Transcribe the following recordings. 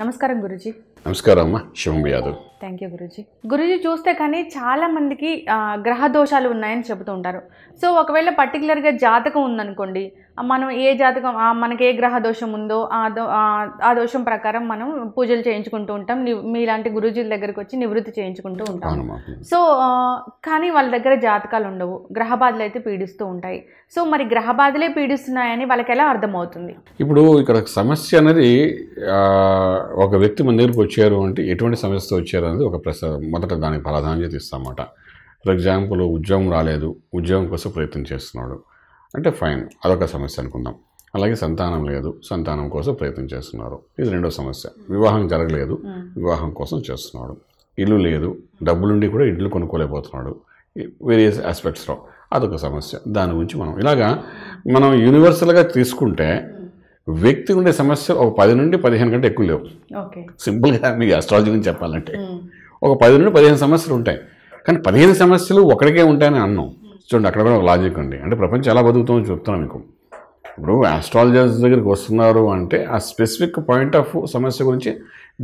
నమస్కారం గురుజీ నమస్కారం అమ్మా శివం యాదవ్ థ్యాంక్ యూ గురుజీ గురుజీ చూస్తే కానీ చాలా మందికి గ్రహ దోషాలు ఉన్నాయని చెబుతూ ఉంటారు సో ఒకవేళ పర్టికులర్గా జాతకం ఉందనుకోండి మనం ఏ జాతకం మనకి ఏ గ్రహ దోషం ఉందో ఆ దో ఆ దోషం ప్రకారం మనం పూజలు చేయించుకుంటూ ఉంటాం మీలాంటి గురుజీల దగ్గరికి వచ్చి నివృత్తి చేయించుకుంటూ ఉంటాం సో కానీ వాళ్ళ దగ్గర జాతకాలు ఉండవు గ్రహ బాధలు అయితే పీడిస్తూ ఉంటాయి సో మరి గ్రహ బాధలే పీడిస్తున్నాయని వాళ్ళకి ఎలా అర్థమవుతుంది ఇప్పుడు ఇక్కడ సమస్య అనేది ఒక వ్యక్తి మన దగ్గరకు వచ్చి వచ్చారు అంటే ఎటువంటి సమస్యతో వచ్చారు అనేది ఒక ప్రశ్న మొదట దానికి ప్రాధాన్యత ఇస్తామన్నమాట ఫర్ ఎగ్జాంపుల్ ఉద్యోగం రాలేదు ఉద్యోగం కోసం ప్రయత్నం చేస్తున్నాడు అంటే ఫైన్ అదొక సమస్య అనుకుందాం అలాగే సంతానం లేదు సంతానం కోసం ప్రయత్నం చేస్తున్నారు ఇది రెండో సమస్య వివాహం జరగలేదు వివాహం కోసం చేస్తున్నాడు ఇల్లు లేదు డబ్బులుండి కూడా ఇల్లు కొనుక్కోలేకపోతున్నాడు వేరియస్ ఆస్పెక్ట్స్లో అదొక సమస్య దాని గురించి మనం ఇలాగా మనం యూనివర్సల్గా తీసుకుంటే వ్యక్తి ఉండే సమస్య ఒక పది నుండి పదిహేను కంటే ఎక్కువ లేవు సింపుల్గా మీకు అస్ట్రాలజీ గురించి చెప్పాలంటే ఒక పది నుండి పదిహేను సమస్యలు ఉంటాయి కానీ పదిహేను సమస్యలు ఒకడికే ఉంటాయని అన్నాం చూడండి అక్కడ కూడా ఒక లాజిక్ అండి అంటే ప్రపంచం ఎలా బతుకుతుందో చెప్తున్నాను మీకు ఇప్పుడు ఆస్ట్రాలజర్స్ దగ్గరికి వస్తున్నారు అంటే ఆ స్పెసిఫిక్ పాయింట్ ఆఫ్ సమస్య గురించి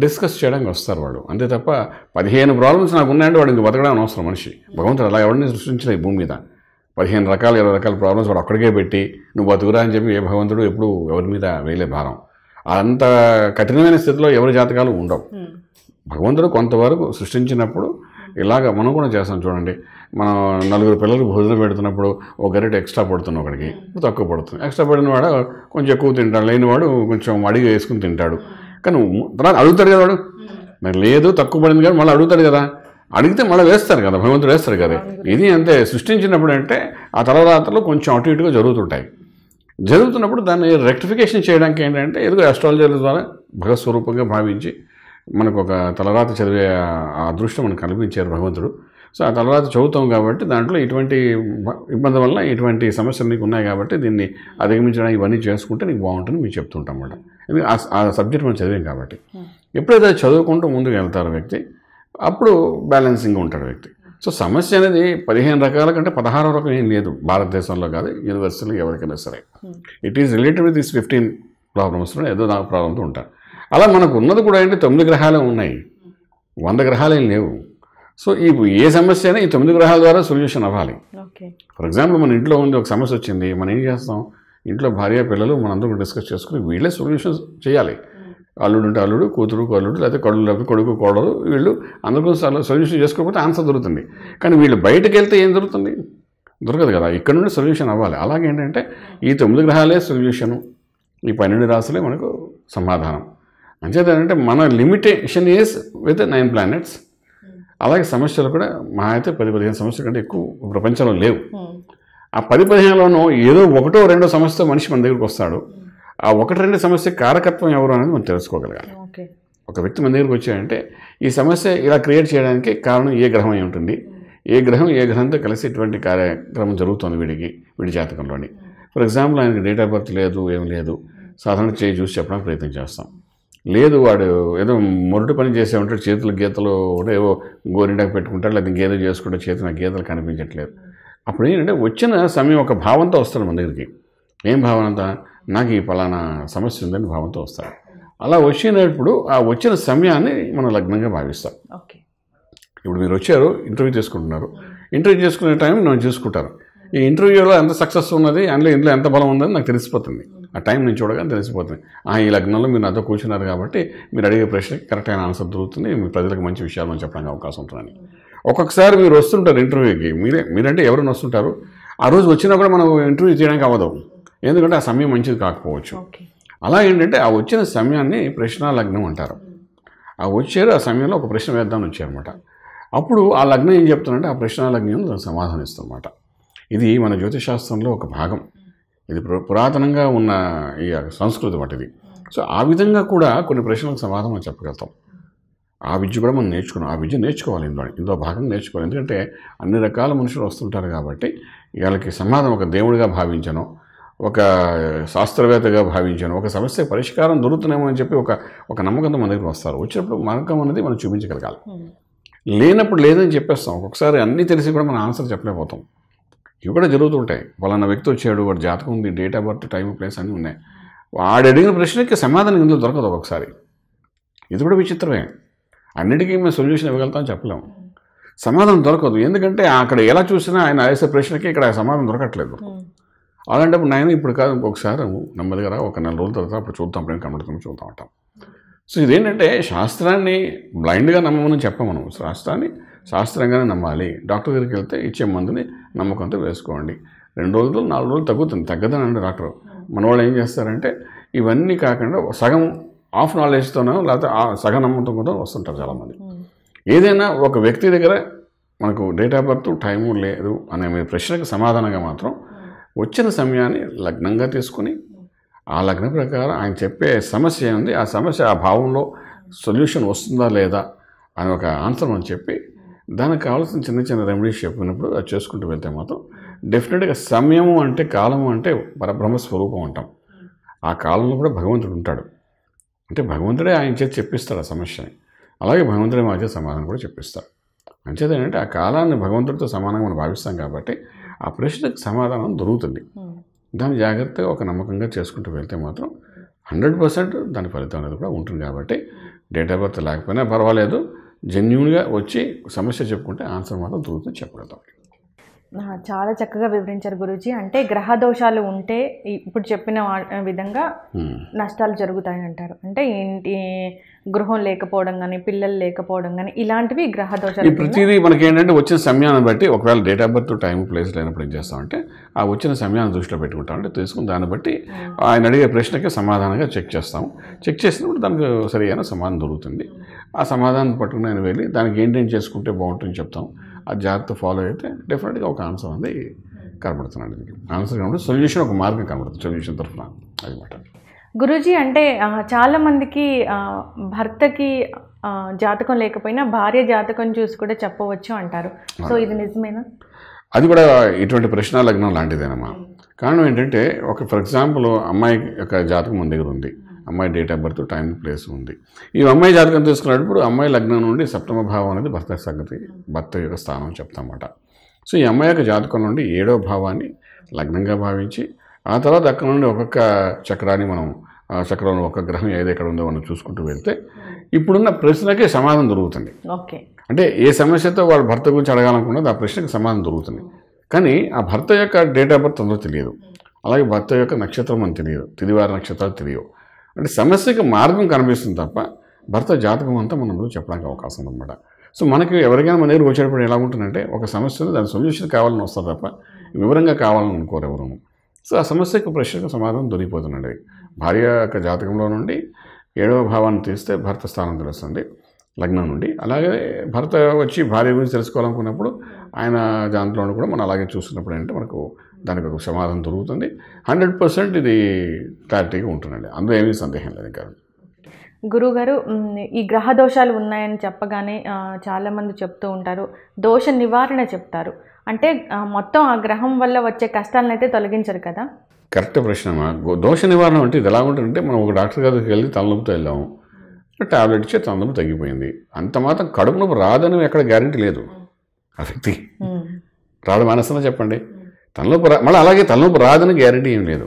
డిస్కస్ చేయడానికి వస్తారు వాళ్ళు అంతే తప్ప పదిహేను ప్రాబ్లమ్స్ నాకు ఉన్నాయంటే వాడు ఇంక బతకడానికి అవసరం మనిషి భగవంతుడు అలా ఎవరిని సృష్టించలేదు భూమి మీద పదిహేను రకాల ఇరవై రకాల ప్రాబ్లమ్స్ వాడు అక్కడికే పెట్టి నువ్వు బతుకురా అని చెప్పి ఏ భగవంతుడు ఎప్పుడు ఎవరి మీద వేయలే భారం అంత కఠినమైన స్థితిలో ఎవరి జాతకాలు ఉండవు భగవంతుడు కొంతవరకు సృష్టించినప్పుడు ఇలాగ మనం కూడా చేస్తాం చూడండి మనం నలుగురు పిల్లలకు భోజనం పెడుతున్నప్పుడు ఒక గరిట ఎక్స్ట్రా పడుతుంది ఒకడికి తక్కువ పడుతుంది ఎక్స్ట్రా పడిన వాడు కొంచెం ఎక్కువ తింటాడు లేనివాడు కొంచెం అడిగి వేసుకుని తింటాడు కానీ తర్వాత అడుగుతాడు కదా వాడు మరి లేదు తక్కువ పడింది కానీ మళ్ళీ అడుగుతాడు కదా అడిగితే మళ్ళీ వేస్తారు కదా భగవంతుడు వేస్తారు కదా ఇది అంతే సృష్టించినప్పుడు అంటే ఆ తలరాత్రులు కొంచెం అటు ఇటుగా జరుగుతుంటాయి జరుగుతున్నప్పుడు దాన్ని రెక్టిఫికేషన్ చేయడానికి ఏంటంటే ఎదుగు అస్ట్రాలజర్ల ద్వారా భగస్వరూపంగా భావించి మనకు ఒక తలరాత చదివే అదృష్టం మనకు కనిపించారు భగవంతుడు సో ఆ తలరాత చదువుతాం కాబట్టి దాంట్లో ఇటువంటి ఇబ్బంది వల్ల ఇటువంటి సమస్యలు నీకు ఉన్నాయి కాబట్టి దీన్ని అధిగమించడానికి ఇవన్నీ చేసుకుంటే నీకు బాగుంటుంది మీకు చెప్తుంటాం అన్నమాట ఆ సబ్జెక్ట్ మనం చదివాం కాబట్టి hmm. ఎప్పుడైతే చదువుకుంటూ ముందుకు వెళ్తారు వ్యక్తి అప్పుడు బ్యాలెన్సింగ్ ఉంటాడు వ్యక్తి సో సమస్య అనేది పదిహేను రకాల కంటే పదహారో రకం ఏం లేదు భారతదేశంలో కాదు యూనివర్సిటీలో ఎవరికైనా సరే it is related with this fifteen problems ఏదో నాకు ప్రాబ్లంతో ఉంటారు అలా మనకు ఉన్నది కూడా ఏంటి తొమ్మిది గ్రహాలే ఉన్నాయి వంద ఏం లేవు సో ఈ ఏ సమస్య అయినా ఈ తొమ్మిది గ్రహాల ద్వారా సొల్యూషన్ అవ్వాలి ఫర్ ఎగ్జాంపుల్ మన ఇంట్లో ఉంది ఒక సమస్య వచ్చింది మనం ఏం చేస్తాం ఇంట్లో భార్య పిల్లలు మనందరం డిస్కస్ చేసుకుని వీళ్ళే సొల్యూషన్ చేయాలి అల్లుడు అంటే అల్లుడు కూతురు అల్లుడు లేకపోతే కళ్ళు లేకపోతే కొడుకు కోడలు వీళ్ళు అందరూ సొల్యూషన్ చేసుకోకపోతే ఆన్సర్ దొరుకుతుంది కానీ వీళ్ళు బయటకు వెళ్తే ఏం దొరుకుతుంది దొరకదు కదా ఇక్కడ నుండి సొల్యూషన్ అవ్వాలి అలాగే ఏంటంటే ఈ తొమ్మిది గ్రహాలే సొల్యూషను ఈ పన్నెండు రాసులే మనకు సమాధానం అంచేది ఏంటంటే మన limitation is with nine planets అలాగే సమస్యలు కూడా మా అయితే పది పదిహేను సమస్యల కంటే ఎక్కువ ప్రపంచంలో లేవు hmm. ఆ పది పదిహేనులోనూ ఏదో ఒకటో రెండో సమస్యతో మనిషి మన దగ్గరికి వస్తాడు ఆ ఒకటి రెండు సమస్య కారకత్వం ఎవరు అనేది మనం తెలుసుకోగలగాలి ఒక వ్యక్తి మన దగ్గరికి వచ్చాడంటే ఈ సమస్య ఇలా క్రియేట్ చేయడానికి కారణం ఏ గ్రహం అయి ఉంటుంది ఏ గ్రహం ఏ గ్రహంతో కలిసి ఇటువంటి కార్యక్రమం జరుగుతుంది వీడికి వీడి జాతకంలోని ఫర్ hmm. ఎగ్జాంపుల్ ఆయనకి డేట్ ఆఫ్ బర్త్ లేదు ఏం లేదు hmm. సాధారణ చేయి చూసి చెప్పడానికి ప్రయత్నం చేస్తాం లేదు వాడు ఏదో మొరటి పని చేసే ఉంటాడు చేతులు గీతలు ఏవో గోరింటాకు పెట్టుకుంటాడు లేదా చేసుకుంటాడు చేసుకుంటే నాకు గీతలు కనిపించట్లేదు అప్పుడు ఏంటంటే వచ్చిన సమయం ఒక భావంతో వస్తాడు మన దగ్గరికి ఏం భావన అంతా నాకు ఈ పలానా సమస్య ఉందని భావంతో వస్తారు అలా వచ్చినప్పుడు ఆ వచ్చిన సమయాన్ని మనం లగ్నంగా భావిస్తాం ఇప్పుడు మీరు వచ్చారు ఇంటర్వ్యూ చేసుకుంటున్నారు ఇంటర్వ్యూ చేసుకునే టైం నేను చూసుకుంటాను ఈ ఇంటర్వ్యూలో ఎంత సక్సెస్ ఉన్నది అందులో ఇందులో ఎంత బలం ఉందని నాకు తెలిసిపోతుంది ఆ టైం నుంచి చూడగానే తెలిసిపోతుంది ఆ ఈ లగ్నంలో మీరు నాతో కూర్చున్నారు కాబట్టి మీరు అడిగే ప్రశ్నకి కరెక్ట్ అయిన ఆన్సర్ దొరుకుతుంది మీ ప్రజలకు మంచి విషయాలను చెప్పడానికి అవకాశం ఉంటుందని ఒక్కొక్కసారి మీరు వస్తుంటారు ఇంటర్వ్యూకి మీరే మీరంటే ఎవరైనా వస్తుంటారు ఆ రోజు వచ్చినా కూడా మనం ఇంటర్వ్యూ చేయడానికి అవ్వదు ఎందుకంటే ఆ సమయం మంచిది కాకపోవచ్చు అలా ఏంటంటే ఆ వచ్చిన సమయాన్ని ప్రశ్న లగ్నం అంటారు ఆ వచ్చారు ఆ సమయంలో ఒక ప్రశ్న వేద్దామని వచ్చారనమాట అప్పుడు ఆ లగ్నం ఏం చెప్తానంటే ఆ ప్రశ్న లగ్నం సమాధానం ఇస్తుందన్నమాట ఇది మన జ్యోతిశాస్త్రంలో ఒక భాగం ఇది పురాతనంగా ఉన్న ఈ సంస్కృతి వాటిది ఇది సో ఆ విధంగా కూడా కొన్ని ప్రశ్నలకు సమాధానం చెప్పగలుగుతాం ఆ విద్య కూడా మనం నేర్చుకున్నాం ఆ విద్య నేర్చుకోవాలి ఇందులో ఇందులో భాగం నేర్చుకోవాలి ఎందుకంటే అన్ని రకాల మనుషులు వస్తుంటారు కాబట్టి వాళ్ళకి సమాధానం ఒక దేవుడిగా భావించను ఒక శాస్త్రవేత్తగా భావించాను ఒక సమస్య పరిష్కారం దొరుకుతున్నామో అని చెప్పి ఒక ఒక నమ్మకంతో మన దగ్గర వస్తారు వచ్చినప్పుడు నమ్మకం అనేది మనం చూపించగలగాలి లేనప్పుడు లేదని చెప్పేస్తాం ఒకసారి అన్నీ తెలిసి కూడా మనం ఆన్సర్ చెప్పలేకపోతాం ఇవి కూడా జరుగుతుంటాయి వాళ్ళన్న వ్యక్తి వచ్చాడు వాడు జాతకం ఉంది date of birth time place అన్నీ ఉన్నాయి వాడు అడిగిన ప్రశ్నకి సమాధానం ఇందులో దొరకదు ఒకసారి ఇది కూడా విచిత్రమే అన్నిటికీ మేము సొల్యూషన్ ఇవ్వగలుగుతామని చెప్పలేము సమాధానం దొరకదు ఎందుకంటే అక్కడ ఎలా చూసినా ఆయన వేసే ప్రశ్నకి ఇక్కడ సమాధానం దొరకట్లేదు అలాంటప్పుడు నాయన ఇప్పుడు కాదు ఒకసారి నెమ్మదిగా రా ఒక నెల రోజుల తర్వాత అప్పుడు చూద్దాం అప్పుడేం కనబడుతుంది చూద్దాం అంటాం సో ఇదేంటంటే శాస్త్రాన్ని బ్లైండ్గా నమ్మమని మనం శాస్త్రాన్ని శాస్త్రంగానే నమ్మాలి డాక్టర్ దగ్గరికి వెళ్తే ఇచ్చే మందుని నమ్మకంతో వేసుకోండి రెండు రోజులు నాలుగు రోజులు తగ్గుతుంది తగ్గదనండి డాక్టర్ మన వాళ్ళు ఏం చేస్తారంటే ఇవన్నీ కాకుండా సగం ఆఫ్ నాలెడ్జ్తోనో లేకపోతే ఆ సగం నమ్మకంతో వస్తుంటారు చాలామంది ఏదైనా ఒక వ్యక్తి దగ్గర మనకు డేట్ ఆఫ్ బర్త్ టైము లేదు అనే మీ ప్రశ్నకు సమాధానంగా మాత్రం వచ్చిన సమయాన్ని లగ్నంగా తీసుకుని ఆ లగ్న ప్రకారం ఆయన చెప్పే సమస్య ఏంది ఆ సమస్య ఆ భావంలో సొల్యూషన్ వస్తుందా లేదా అని ఒక ఆన్సర్ అని చెప్పి దానికి కావాల్సిన చిన్న చిన్న రెమెడీస్ చెప్పినప్పుడు అది చేసుకుంటూ వెళ్తే మాత్రం డెఫినెట్గా సమయము అంటే కాలము అంటే పరబ్రహ్మ స్వరూపం అంటాం ఆ కాలంలో కూడా భగవంతుడు ఉంటాడు అంటే భగవంతుడే ఆయన చేతి చెప్పిస్తాడు ఆ సమస్యని అలాగే భగవంతుడే మా చేతి సమాధానం కూడా చెప్పిస్తాడు ఏంటంటే ఆ కాలాన్ని భగవంతుడితో సమానంగా మనం భావిస్తాం కాబట్టి ఆ ప్రశ్నకు సమాధానం దొరుకుతుంది దాన్ని జాగ్రత్తగా ఒక నమ్మకంగా చేసుకుంటూ వెళ్తే మాత్రం హండ్రెడ్ పర్సెంట్ దాని ఫలితం అనేది కూడా ఉంటుంది కాబట్టి డేట్ ఆఫ్ బర్త్ లేకపోయినా పర్వాలేదు జెన్యున్గా వచ్చి సమస్య చెప్పుకుంటే ఆన్సర్ మాత్రం దొరుకుతుంది చెప్పగలుగుతాం చాలా చక్కగా వివరించారు గురుజీ అంటే గ్రహ దోషాలు ఉంటే ఇప్పుడు చెప్పిన విధంగా నష్టాలు జరుగుతాయి అంటారు అంటే ఏంటి గృహం లేకపోవడం కానీ పిల్లలు లేకపోవడం కానీ ఇలాంటివి గ్రహ దోషాలు ప్రతిదీ మనకి ఏంటంటే వచ్చిన సమయాన్ని బట్టి ఒకవేళ date of birth time place లేనప్పుడు ఏం చేస్తామంటే ఆ వచ్చిన సమయాన్ని దృష్టిలో పెట్టుకుంటాం అంటే తీసుకుని దాన్ని బట్టి ఆయన అడిగే ప్రశ్నకి సమాధానంగా చెక్ చేస్తాం చెక్ చేసినప్పుడు దానికి సరి సమాధానం దొరుకుతుంది ఆ సమాధానం పట్టుకుని ఆయన వెళ్ళి దానికి ఏంటేం చేసుకుంటే బాగుంటుందని చెప్తాం ఆ జాగ్రత్త ఫాలో అయితే డెఫినెట్గా ఒక ఆన్సర్ అనేది కనబడుతున్నాడు దీనికి ఆన్సర్ కనబడుతుంది సొల్యూషన్ ఒక మార్గం కనబడుతుంది సొల్యూషన్ తరఫున అది మాట గురూజీ అంటే చాలామందికి భర్తకి జాతకం లేకపోయినా భార్య జాతకం చూసి కూడా చెప్పవచ్చు అంటారు సో ఇది నిజమేనా అది కూడా ఇటువంటి ప్రశ్న లగ్నం లాంటిదేనమ్మా కారణం ఏంటంటే ఒక ఫర్ ఎగ్జాంపుల్ అమ్మాయి యొక్క జాతకం మన దగ్గర ఉంది అమ్మాయి date of birth time place ఉంది ఈ అమ్మాయి జాతకం తీసుకున్నప్పుడు అమ్మాయి లగ్నం నుండి సప్తమ భావం అనేది భర్త సంగతి భర్త యొక్క స్థానం చెప్తామన్నమాట సో ఈ అమ్మాయి యొక్క జాతకం నుండి ఏడో భావాన్ని లగ్నంగా భావించి ఆ తర్వాత అక్కడ నుండి ఒక్కొక్క చక్రాన్ని మనం ఆ చక్రంలో ఒక గ్రహం ఏది ఎక్కడ ఉందో మనం చూసుకుంటూ వెళ్తే ఇప్పుడున్న ప్రశ్నకే సమాధానం దొరుకుతుంది ఓకే అంటే ఏ సమస్యతో వాళ్ళు భర్త గురించి అడగాలనుకున్నది ఆ ప్రశ్నకు సమాధానం దొరుకుతుంది కానీ ఆ భర్త యొక్క డేట్ ఆఫ్ బర్త్ అందరూ తెలియదు అలాగే భర్త యొక్క నక్షత్రం అని తెలియదు తిదివార నక్షత్రాలు తెలియవు అంటే సమస్యకి మార్గం కనిపిస్తుంది తప్ప భర్త జాతకం అంతా మనం చెప్పడానికి అవకాశం ఉందన్నమాట సో మనకి ఎవరికైనా మన దగ్గర వచ్చేటప్పుడు ఎలా ఉంటుందంటే ఒక సమస్య దాని సొల్యూషన్ కావాలని వస్తారు తప్ప వివరంగా కావాలని అనుకోరు ఎవరు సో ఆ సమస్యకు ప్రశ్నకు సమాధానం దొరికిపోతుందండి భార్య యొక్క జాతకంలో నుండి ఏడవ భావాన్ని తీస్తే భర్త స్థానం తెలుస్తుంది లగ్నం నుండి అలాగే భర్త వచ్చి భార్య గురించి తెలుసుకోవాలనుకున్నప్పుడు ఆయన దాంట్లో కూడా మనం అలాగే చూస్తున్నప్పుడు ఏంటంటే మనకు దానికి ఒక సమాధానం దొరుకుతుంది హండ్రెడ్ పర్సెంట్ ఇది క్లారిటీగా ఉంటుందండి అందులో ఏమీ సందేహం లేదు ఇంకా గురుగారు ఈ గ్రహ దోషాలు ఉన్నాయని చెప్పగానే చాలామంది చెప్తూ ఉంటారు దోష నివారణ చెప్తారు అంటే మొత్తం ఆ గ్రహం వల్ల వచ్చే కష్టాలను అయితే తొలగించరు కదా కరెక్ట్ ప్రశ్న దోష నివారణ అంటే ఇది ఎలా ఉంటుందంటే మనం ఒక డాక్టర్ గారికి వెళ్ళి తలనొప్పితో వెళ్ళాము టాబ్లెట్ ఇచ్చే తలనొప్పి తగ్గిపోయింది అంత మాత్రం కడుపు నొప్పి రాదని ఎక్కడ గ్యారంటీ లేదు ఆ వ్యక్తి రాడు మానేస్తున్నా చెప్పండి తలనొప్పి రా మళ్ళీ అలాగే తలనొప్పి రాదని గ్యారంటీ ఏం లేదు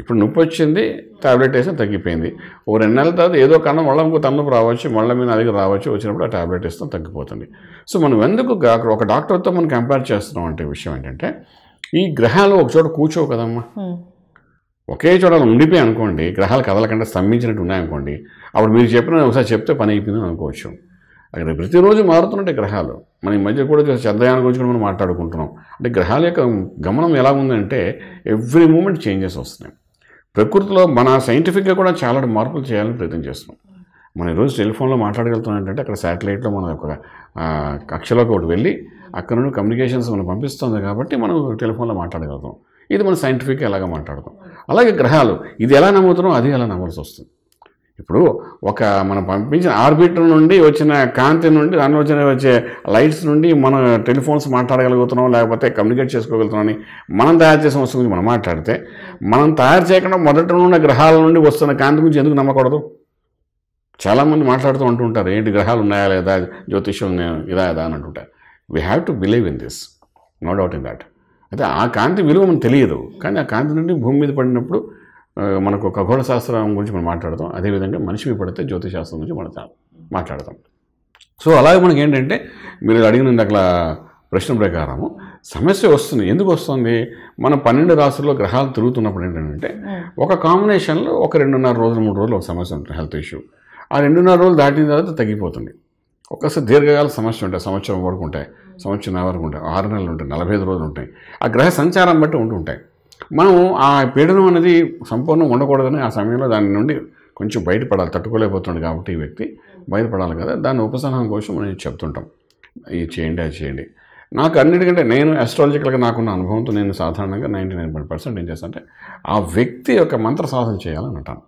ఇప్పుడు నొప్పి వచ్చింది టాబ్లెట్ వేస్తే తగ్గిపోయింది ఓ రెండు నెలల తర్వాత ఏదో కన్నా మళ్ళీ ఇంకో తలనొప్పి రావచ్చు మళ్ళీ మీద అదిగా రావచ్చు వచ్చినప్పుడు ఆ టాబ్లెట్ వేస్తాం తగ్గిపోతుంది సో మనం ఎందుకు ఒక డాక్టర్తో మనం కంపేర్ చేస్తున్నాం అంటే విషయం ఏంటంటే ఈ గ్రహాలు ఒక చోట కూర్చోవు కదమ్మా ఒకే చోట ఉండిపోయి అనుకోండి గ్రహాలు కదలకుండా స్తంభించినట్టు ఉన్నాయనుకోండి అప్పుడు మీరు చెప్పిన ఒకసారి చెప్తే పని అయిపోయిందని అనుకోవచ్చు అక్కడ ప్రతిరోజు మారుతున్నాయి గ్రహాలు మన ఈ మధ్య కూడా చంద్రయానం గురించి కూడా మనం మాట్లాడుకుంటున్నాం అంటే గ్రహాల యొక్క గమనం ఎలా ఉందంటే ఎవ్రీ మూమెంట్ చేంజెస్ వస్తున్నాయి ప్రకృతిలో మన సైంటిఫిక్గా కూడా చాలా మార్పులు చేయాలని ప్రయత్నం చేస్తున్నాం మనం ఈరోజు టెలిఫోన్లో మాట్లాడగలుగుతున్నాం ఏంటంటే అక్కడ శాటిలైట్లో మనం ఒక కక్షలోకి ఒకటి వెళ్ళి అక్కడ నుండి కమ్యూనికేషన్స్ మనం పంపిస్తుంది కాబట్టి మనం టెలిఫోన్లో మాట్లాడగలుగుతాం ఇది మనం సైంటిఫిక్గా ఎలాగ మాట్లాడతాం అలాగే గ్రహాలు ఇది ఎలా నమ్ముతున్నాం అది ఎలా నమ్మాల్సి వస్తుంది ఇప్పుడు ఒక మనం పంపించిన ఆర్బిటర్ నుండి వచ్చిన కాంతి నుండి దాని వచ్చిన వచ్చే లైట్స్ నుండి మనం టెలిఫోన్స్ మాట్లాడగలుగుతున్నాం లేకపోతే కమ్యూనికేట్ చేసుకోగలుగుతున్నాం మనం తయారు చేసిన వస్తువు గురించి మనం మాట్లాడితే మనం తయారు చేయకుండా మొదటి నుండి గ్రహాల నుండి వస్తున్న కాంతి గురించి ఎందుకు నమ్మకూడదు చాలామంది మాట్లాడుతూ అంటుంటారు ఏంటి గ్రహాలు ఉన్నాయా లేదా జ్యోతిష్యం ఇదా ఇదా అని అంటుంటారు we have to believe in this no doubt in that అయితే ఆ కాంతి విలువ మనకు తెలియదు కానీ ఆ కాంతి నుండి భూమి మీద పడినప్పుడు మనకు ఖగోళ శాస్త్రం గురించి మనం మాట్లాడతాం అదేవిధంగా మనిషివి పడితే శాస్త్రం గురించి మనం మాట్లాడతాం సో అలాగే మనకి ఏంటంటే మీరు అడిగిన అక్కడ ప్రశ్న ప్రకారము సమస్య వస్తుంది ఎందుకు వస్తుంది మన పన్నెండు రాసుల్లో గ్రహాలు తిరుగుతున్నప్పుడు ఏంటంటే ఒక కాంబినేషన్లో ఒక రెండున్నర రోజులు మూడు రోజులు ఒక సమస్య ఉంటుంది హెల్త్ ఇష్యూ ఆ రెండున్నర రోజులు దాటిన తర్వాత తగ్గిపోతుంది ఒక్కసారి దీర్ఘకాల సమస్య ఉంటాయి సంవత్సరం వరకు ఉంటాయి సంవత్సరం వరకు ఉంటాయి ఆరు నెలలు ఉంటాయి నలభై ఐదు రోజులు ఉంటాయి ఆ గ్రహ సంచారం బట్టి ఉంటుంటాయి మనం ఆ పీడనం అనేది సంపూర్ణం ఉండకూడదని ఆ సమయంలో దాని నుండి కొంచెం బయటపడాలి తట్టుకోలేకపోతుంది కాబట్టి ఈ వ్యక్తి బయటపడాలి కదా దాని ఉపసహం కోసం మనం చెప్తుంటాం ఇది చేయండి అది చేయండి నాకు అన్నిటికంటే నేను ఆస్ట్రాలజికల్గా నాకున్న అనుభవంతో నేను సాధారణంగా నైంటీ నైన్ పాయింట్ పర్సెంట్ ఏం చేస్తానంటే ఆ వ్యక్తి యొక్క మంత్ర సాధన చేయాలని అంటాను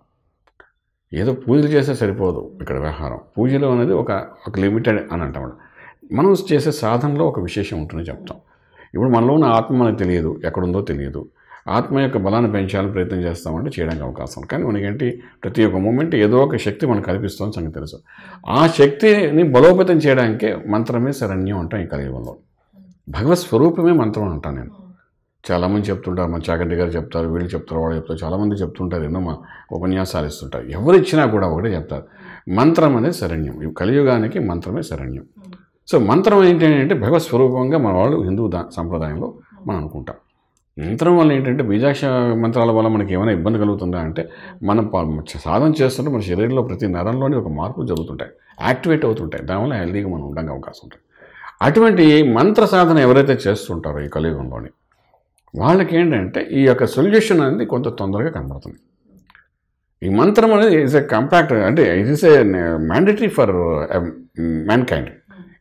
ఏదో పూజలు చేస్తే సరిపోదు ఇక్కడ వ్యవహారం పూజలు అనేది ఒక ఒక లిమిటెడ్ అని అంటాం మనం చేసే సాధనలో ఒక విశేషం ఉంటుందని చెప్తాం ఇప్పుడు మనలో ఉన్న ఆత్మ మనకు తెలియదు ఎక్కడుందో తెలియదు ఆత్మ యొక్క బలాన్ని పెంచాలని ప్రయత్నం చేస్తామంటే చేయడానికి అవకాశం కానీ మనకేంటి ప్రతి ఒక్క మూమెంట్ ఏదో ఒక శక్తి మనకు కల్పిస్తుంది సంగతి తెలుసు ఆ శక్తిని బలోపేతం చేయడానికి మంత్రమే శరణ్యం అంటాం ఈ కలియుగంలో భగవత్ స్వరూపమే మంత్రం అంటాను నేను చాలామంది చెప్తుంటారు మా చాకంటి గారు చెప్తారు వీళ్ళు చెప్తారు వాళ్ళు చెప్తారు చాలామంది చెప్తుంటారు ఎన్నో మా ఉపన్యాసాలు ఇస్తుంటారు ఎవరు ఇచ్చినా కూడా ఒకటే చెప్తారు మంత్రం అనేది శరణ్యం ఈ కలియుగానికి మంత్రమే శరణ్యం సో మంత్రం ఏంటి అంటే భగవత్ స్వరూపంగా మన వాళ్ళు హిందూ దా సంప్రదాయంలో మనం అనుకుంటాం మంత్రం వల్ల ఏంటంటే బీజాక్ష మంత్రాల వల్ల మనకి ఏమైనా ఇబ్బంది కలుగుతుందా అంటే మనం సాధన చేస్తుంటే మన శరీరంలో ప్రతి నరంలోని ఒక మార్పులు జరుగుతుంటాయి యాక్టివేట్ అవుతుంటాయి దానివల్ల హెల్దీగా మనం ఉండడానికి అవకాశం ఉంటుంది అటువంటి మంత్ర సాధన ఎవరైతే చేస్తుంటారో ఈ కలియుగంలోని వాళ్ళకి ఏంటంటే ఈ యొక్క సొల్యూషన్ అనేది కొంత తొందరగా కనబడుతుంది ఈ మంత్రం అనేది ఈజ్ ఏ కంపాక్ట్ అంటే it is a mandatory for mankind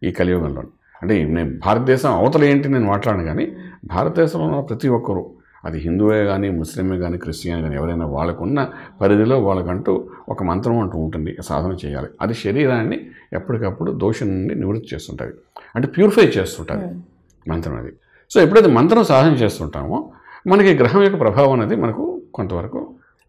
ఈ కలియుగంలో అంటే నేను భారతదేశం అవతల ఏంటి నేను మాట్లాడను కానీ భారతదేశంలో ఉన్న ప్రతి ఒక్కరూ అది హిందువే కానీ ముస్లిమే కానీ క్రిస్టియన్ కానీ ఎవరైనా వాళ్ళకున్న పరిధిలో వాళ్ళకంటూ ఒక మంత్రం అంటూ ఉంటుంది సాధన చేయాలి అది శరీరాన్ని ఎప్పటికప్పుడు దోషం నుండి నివృత్తి చేస్తుంటుంది అంటే ప్యూరిఫై చేస్తుంటుంది hmm. మంత్రం అది సో ఎప్పుడైతే మంత్రం సాధన చేస్తుంటామో మనకి గ్రహం యొక్క ప్రభావం అనేది మనకు కొంతవరకు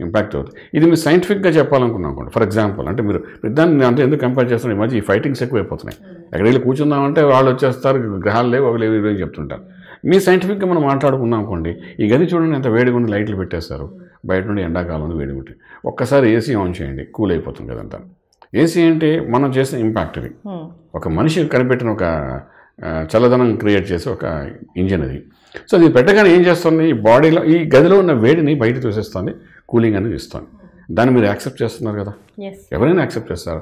ఇంపాక్ట్ అవుతుంది ఇది మీరు సైంటిఫిక్గా చెప్పాలనుకున్నాం అనుకోండి ఫర్ ఎగ్జాంపుల్ అంటే మీరు దాన్ని అంటే ఎందుకు కంపేర్ చేస్తున్నారు ఈ మధ్య ఈ ఫైటింగ్స్ ఎక్కువైపోతున్నాయి hmm. ఎక్కడ వెళ్ళి కూర్చుందామంటే వాళ్ళు వచ్చేస్తారు గ్రహాలు లేవు అవి లేవు ఇవి చెప్తుంటారు మీ సైంటిఫిక్గా మనం మాట్లాడుకున్నాం అనుకోండి ఈ గది చూడండి ఎంత వేడిగా ఉండి లైట్లు పెట్టేస్తారు బయట నుండి ఎండాకాలంలో వేడిగా ఉంటాయి ఒక్కసారి ఏసీ ఆన్ చేయండి కూల్ అయిపోతుంది కదంతా ఏసీ అంటే మనం చేసిన ఇంపాక్ట్ అది ఒక మనిషి కనిపెట్టిన ఒక చల్లదనం క్రియేట్ చేసే ఒక ఇంజిన్ అది సో ఇది పెట్టగానే ఏం చేస్తుంది ఈ బాడీలో ఈ గదిలో ఉన్న వేడిని బయట చూసేస్తుంది కూలింగ్ అనేది ఇస్తుంది దాన్ని మీరు యాక్సెప్ట్ చేస్తున్నారు కదా ఎవరైనా యాక్సెప్ట్ చేస్తారు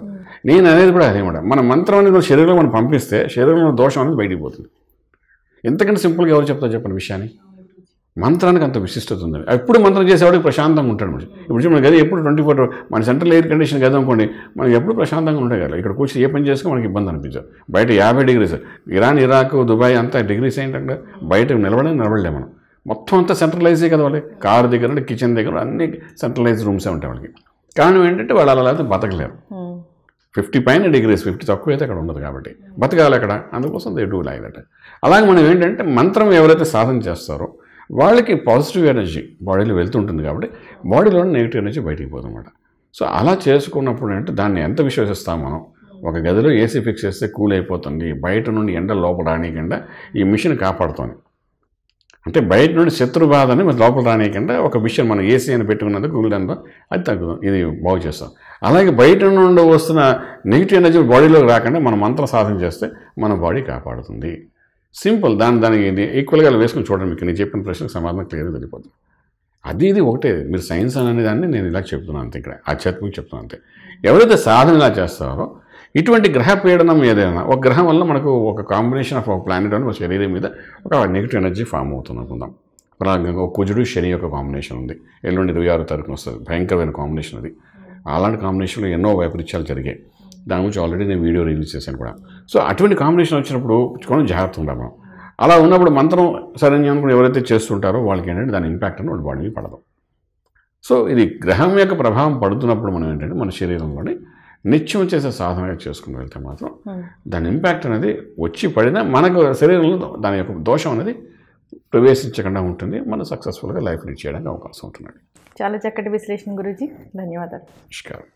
నేను అనేది కూడా అదే మన మంత్రం అనేది మన శరీరంలో మనం పంపిస్తే శరీరంలో దోషం అనేది బయటికి పోతుంది ఎంతకంటే సింపుల్గా ఎవరు చెప్తారు చెప్పండి విషయాన్ని మంత్రానికి అంత విశిష్టత ఉంది ఎప్పుడు మంత్రం చేసేవాడికి ప్రశాంతంగా ఉంటాడు మనిషి ఇప్పుడు మన గది ఎప్పుడు ట్వంటీ ఫోర్ మన సెంట్రల్ ఎయిర్ కండిషన్ గది అనుకోండి మనకి ఎప్పుడు ప్రశాంతంగా ఉండే కదా ఇక్కడ కూర్చొని ఏ పని చేసుకో మనకి ఇబ్బంది అనిపించదు బయట యాభై డిగ్రీస్ ఇరాన్ ఇరాక్ దుబాయ్ అంతా డిగ్రీస్ ఏంటంటే బయట నిలబడే నిలబడలే మనం మొత్తం అంతా సెంట్రలైజే కదా వాళ్ళకి కార్ దగ్గర కిచెన్ దగ్గర అన్ని సెంట్రలైజ్ రూమ్సే ఉంటాయి వాళ్ళకి కారణం ఏంటంటే వాళ్ళు అలా లేకపోతే బతకలేరు ఫిఫ్టీ పైన డిగ్రీస్ ఫిఫ్టీ తక్కువ అయితే అక్కడ ఉండదు కాబట్టి బతకాలి అక్కడ అందుకోసం దే డూ లైక్ దట్ అలాగే మనం ఏంటంటే మంత్రం ఎవరైతే సాధన చేస్తారో వాళ్ళకి పాజిటివ్ ఎనర్జీ బాడీలో వెళ్తుంటుంది కాబట్టి బాడీలో నెగిటివ్ ఎనర్జీ బయటికి పోదన్నమాట సో అలా చేసుకున్నప్పుడు ఏంటంటే దాన్ని ఎంత విశ్వసిస్తాం మనం ఒక గదిలో ఏసీ ఫిక్స్ చేస్తే కూల్ అయిపోతుంది బయట నుండి ఎండ లోపడానికి ఈ మిషన్ కాపాడుతుంది అంటే బయట నుండి శత్రు బాధని మనం లోపల రానియకుండా ఒక మిషన్ మనం ఏసీ అని పెట్టుకున్నందుకు గూగుల్ దానిలో అది తగ్గుదాం ఇది బాగు చేస్తాం అలాగే బయట నుండి వస్తున్న నెగిటివ్ ఎనర్జీ బాడీలోకి రాకుండా మనం మంత్రం సాధన చేస్తే మన బాడీ కాపాడుతుంది సింపుల్ దాని దానికి ఈక్వల్గా వేసుకుని చూడండి మీకు నేను చెప్పిన ప్రశ్నకు సమాధానం క్లియర్గా తెలియపోతుంది అది ఇది ఒకటే మీరు సైన్స్ అనే దాన్ని నేను ఇలా చెప్తున్నాను అంతే ఇక్కడ ఆధ్యాత్మిక చెప్తున్నాను అంతే ఎవరైతే సాధన ఇలా చేస్తారో ఇటువంటి గ్రహ పీడనం ఏదైనా ఒక గ్రహం వల్ల మనకు ఒక కాంబినేషన్ ఆఫ్ ఒక ప్లానెట్ అని ఒక శరీరం మీద ఒక నెగిటివ్ ఎనర్జీ ఫామ్ అవుతుంది అనుకుందాం ప్రాంగంగా కుజుడు శని యొక్క కాంబినేషన్ ఉంది ఎల్లుండి ఇరవై ఆరు తారీఖున వస్తుంది భయంకరమైన కాంబినేషన్ అది అలాంటి కాంబినేషన్లో ఎన్నో వైపరీత్యాలు జరిగాయి దాని గురించి ఆల్రెడీ నేను వీడియో రిలీజ్ చేశాను కూడా సో అటువంటి కాంబినేషన్ వచ్చినప్పుడు కొంచెం జాగ్రత్త ఉండాలి మనం అలా ఉన్నప్పుడు మంత్రం సరైన అనుకుని ఎవరైతే చేస్తుంటారో వాళ్ళకి ఏంటంటే దాని ఇంపాక్ట్ అని వాళ్ళ బాడీ పడదు సో ఇది గ్రహం యొక్క ప్రభావం పడుతున్నప్పుడు మనం ఏంటంటే మన శరీరంలోని నిత్యం చేసే సాధనగా చేసుకుని వెళ్తే మాత్రం దాని ఇంపాక్ట్ అనేది వచ్చి పడినా మనకు శరీరంలో దాని యొక్క దోషం అనేది ప్రవేశించకుండా ఉంటుంది మనం సక్సెస్ఫుల్గా లైఫ్ లీడ్ చేయడానికి అవకాశం ఉంటుంది చాలా చక్కటి విశ్లేషణ గురించి ధన్యవాదాలు నమస్కారం